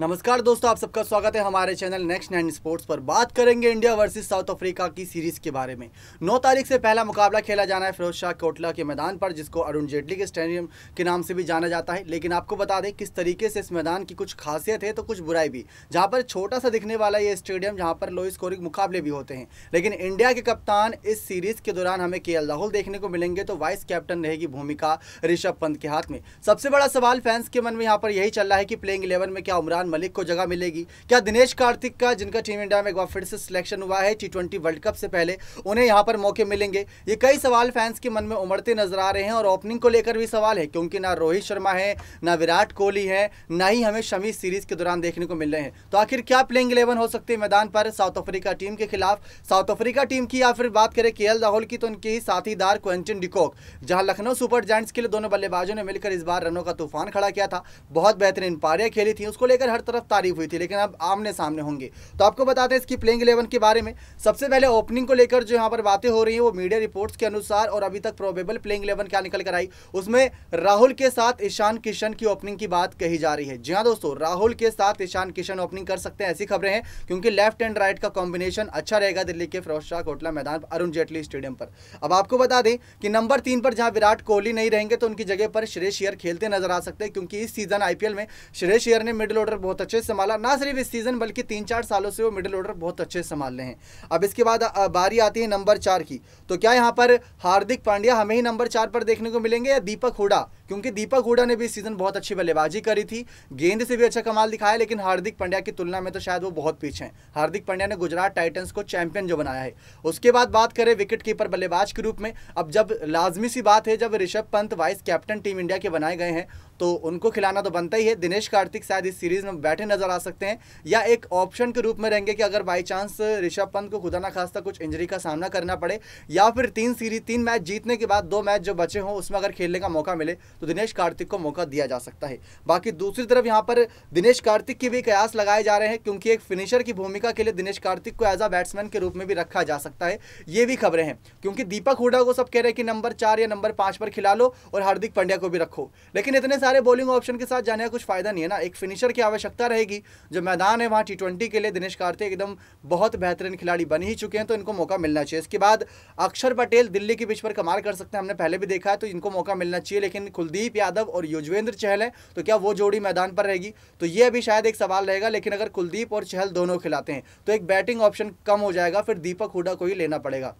नमस्कार दोस्तों आप सबका स्वागत है हमारे चैनल नेक्स्ट नाइन स्पोर्ट्स पर बात करेंगे इंडिया वर्सेस साउथ अफ्रीका की सीरीज के बारे में 9 तारीख से पहला मुकाबला खेला जाना है फिरोज शाह कोटला के मैदान पर जिसको अरुण जेटली के स्टेडियम के नाम से भी जाना जाता है लेकिन आपको बता दें किस तरीके से इस मैदान की कुछ खासियत है तो कुछ बुराई भी जहाँ पर छोटा सा दिखने वाला ये स्टेडियम जहाँ पर लो स्कोरिंग मुकाबले भी होते हैं लेकिन इंडिया के कप्तान इस सीरीज के दौरान हमें के राहुल देखने को मिलेंगे तो वाइस कैप्टन रहेगी भूमिका ऋषभ पंत के हाथ में सबसे बड़ा सवाल फैंस के मन में यहाँ पर यही चल रहा है कि प्लेइंग इलेवन में क्या उमरान इरफान मलिक को जगह मिलेगी क्या दिनेश कार्तिक का जिनका टीम इंडिया में एक बार फिर से सिलेक्शन हुआ है टी ट्वेंटी वर्ल्ड कप से पहले उन्हें यहाँ पर मौके मिलेंगे ये कई सवाल फैंस के मन में उमड़ते नजर आ रहे हैं और ओपनिंग को लेकर भी सवाल है क्योंकि ना रोहित शर्मा है ना विराट कोहली है ना ही हमें शमी सीरीज के दौरान देखने को मिल रहे हैं तो आखिर क्या प्लेइंग इलेवन हो सकती है मैदान पर साउथ अफ्रीका टीम के खिलाफ साउथ अफ्रीका टीम की या फिर बात करें के राहुल की तो उनके ही साथीदार क्वेंटिन डिकॉक जहां लखनऊ सुपर जायंट्स के लिए दोनों बल्लेबाजों ने मिलकर इस बार रनों का तूफान खड़ा किया था बहुत बेहतरीन पारियां खेली थी उसको लेकर हर तरफ तारीफ हुई थी लेकिन अब आमने सामने होंगे तो आपको बताते हैं इसकी प्लेइंग इलेवन के बारे में सबसे पहले ओपनिंग को लेकर जो यहाँ पर बातें हो रही हैं वो मीडिया रिपोर्ट्स के अनुसार और अभी तक प्रोबेबल प्लेइंग इलेवन क्या निकल कर आई उसमें राहुल के साथ ईशान किशन की ओपनिंग की बात कही जा रही है जी हाँ दोस्तों राहुल के साथ ईशान किशन ओपनिंग कर सकते हैं ऐसी खबरें हैं क्योंकि लेफ्ट एंड राइट का कॉम्बिनेशन अच्छा रहेगा दिल्ली के फिरोज शाह कोटला मैदान अरुण जेटली स्टेडियम पर अब आपको बता दें कि नंबर तीन पर जहाँ विराट कोहली नहीं रहेंगे तो उनकी जगह पर श्रेयस अय्यर खेलते नजर आ सकते हैं क्योंकि इस सीजन आईपीएल में श्रेयस अय्यर ने मिडिल ऑर्डर बहुत अच्छे से संभाला ना सिर्फ इस सीज़न बल्कि तीन चार सालों से वो मिडिल ऑर्डर बहुत अच्छे से संभाल रहे हैं अब इसके बाद बारी आती है नंबर चार की तो क्या यहाँ पर हार्दिक पांड्या हमें ही नंबर चार पर देखने को मिलेंगे या दीपक हुडा क्योंकि दीपक हुडा ने भी इस सीज़न बहुत अच्छी बल्लेबाजी करी थी गेंद से भी अच्छा कमाल दिखाया लेकिन हार्दिक पांड्या की तुलना में तो शायद वो बहुत पीछे हैं हार्दिक पांड्या ने गुजरात टाइटन्स को चैंपियन जो बनाया है उसके बाद बात करें विकेट कीपर बल्लेबाज के रूप में अब जब लाजमी सी बात है जब Rishabh Pant vice captain team India के बनाए गए हैं तो उनको खिलाना तो बनता ही है दिनेश कार्तिक शायद इस सीरीज में में बैठे नजर आ सकते हैं या एक ऑप्शन के रूप में रहेंगे कि अगर बाई चांस ऋषभ पंत को खुदा ना खासा कुछ इंजरी का सामना करना पड़े या फिर तीन सीरीज तीन मैच जीतने के बाद दो मैच जो बचे हों उसमें अगर खेलने का मौका मिले तो दिनेश कार्तिक को मौका दिया जा सकता है बाकी दूसरी तरफ यहाँ पर दिनेश कार्तिक के भी कयास लगाए जा रहे हैं क्योंकि एक फिनिशर की भूमिका के लिए दिनेश कार्तिक को एज अ बैट्समैन के रूप में भी रखा जा सकता है ये भी खबरें हैं क्योंकि दीपक हुडा को सब कह रहे हैं कि नंबर चार या नंबर पाँच पर खिला लो और हार्दिक पांड्या को भी रखो लेकिन इतने सारे बॉलिंग ऑप्शन के साथ जाने का कुछ फायदा नहीं है ना एक फिनिशर की आवश्यकता आवश्यकता रहेगी जो मैदान है वहाँ टी के लिए दिनेश कार्तिक एकदम बहुत बेहतरीन खिलाड़ी बन ही चुके हैं तो इनको मौका मिलना चाहिए इसके बाद अक्षर पटेल दिल्ली के बीच पर कमाल कर सकते हैं हमने पहले भी देखा है तो इनको मौका मिलना चाहिए लेकिन कुलदीप यादव और युजवेंद्र चहल है तो क्या वो जोड़ी मैदान पर रहेगी तो ये अभी शायद एक सवाल रहेगा लेकिन अगर कुलदीप और चहल दोनों खिलाते हैं तो एक बैटिंग ऑप्शन कम हो जाएगा फिर दीपक हुडा को ही लेना पड़ेगा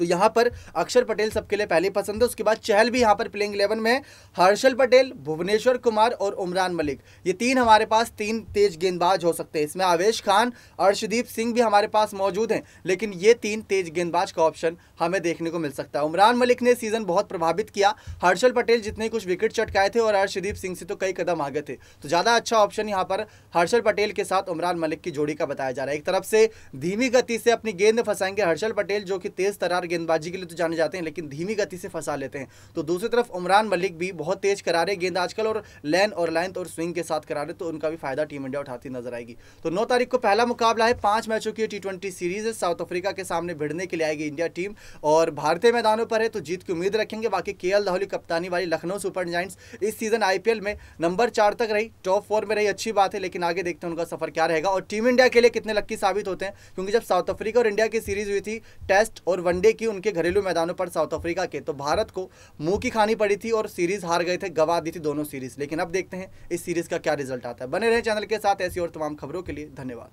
तो यहाँ पर अक्षर पटेल सबके लिए पहली पसंद है उसके बाद चहल भी यहाँ पर प्लेइंग इलेवन में हर्षल पटेल भुवनेश्वर कुमार और उमरान मलिक ये तीन हमारे पास तीन तेज गेंदबाज हो सकते हैं इसमें आवेश खान अर्शदीप सिंह भी हमारे पास मौजूद हैं लेकिन ये तीन तेज गेंदबाज का ऑप्शन हमें देखने को मिल सकता है उमरान मलिक ने सीजन बहुत प्रभावित किया हर्षल पटेल जितने कुछ विकेट चटकाए थे और अर्शदीप सिंह से तो कई कदम आगे थे तो ज़्यादा अच्छा ऑप्शन यहाँ पर हर्षल पटेल के साथ उमरान मलिक की जोड़ी का बताया जा रहा है एक तरफ से धीमी गति से अपनी गेंद फंसाएंगे हर्षल पटेल जो कि तेज तरार गेंदबाजी के लिए तो जाने जाते हैं लेकिन धीमी गति से फंसा लेते हैं तो दूसरी तरफ उमरान मलिक भी बहुत तेज करा रहे गेंद आजकल और लेन और लेंथ और स्विंग के साथ करा रहे तो उनका भी फायदा टीम इंडिया उठाती नजर आएगी तो नौ तारीख को पहला मुकाबला है पांच मैचों की टी सीरीज है साउथ अफ्रीका के सामने भिड़ने के लिए आएगी इंडिया टीम और भारतीय मैदानों पर है तो जीत की उम्मीद रखेंगे बाकी के राहुल कप्तानी वाली लखनऊ सुपर जाइंट्स इस सीजन आईपीएल में नंबर चार तक रही टॉप फोर में रही अच्छी बात है लेकिन आगे देखते हैं उनका सफर क्या रहेगा और टीम इंडिया के लिए कितने लक्की साबित होते हैं क्योंकि जब साउथ अफ्रीका और इंडिया की सीरीज हुई थी टेस्ट और वनडे थे कि उनके घरेलू मैदानों पर साउथ अफ्रीका के तो भारत को मुंह की खानी पड़ी थी और सीरीज हार गए थे गवा दी थी दोनों सीरीज लेकिन अब देखते हैं इस सीरीज का क्या रिजल्ट आता है बने रहे चैनल के साथ ऐसी और तमाम खबरों के लिए धन्यवाद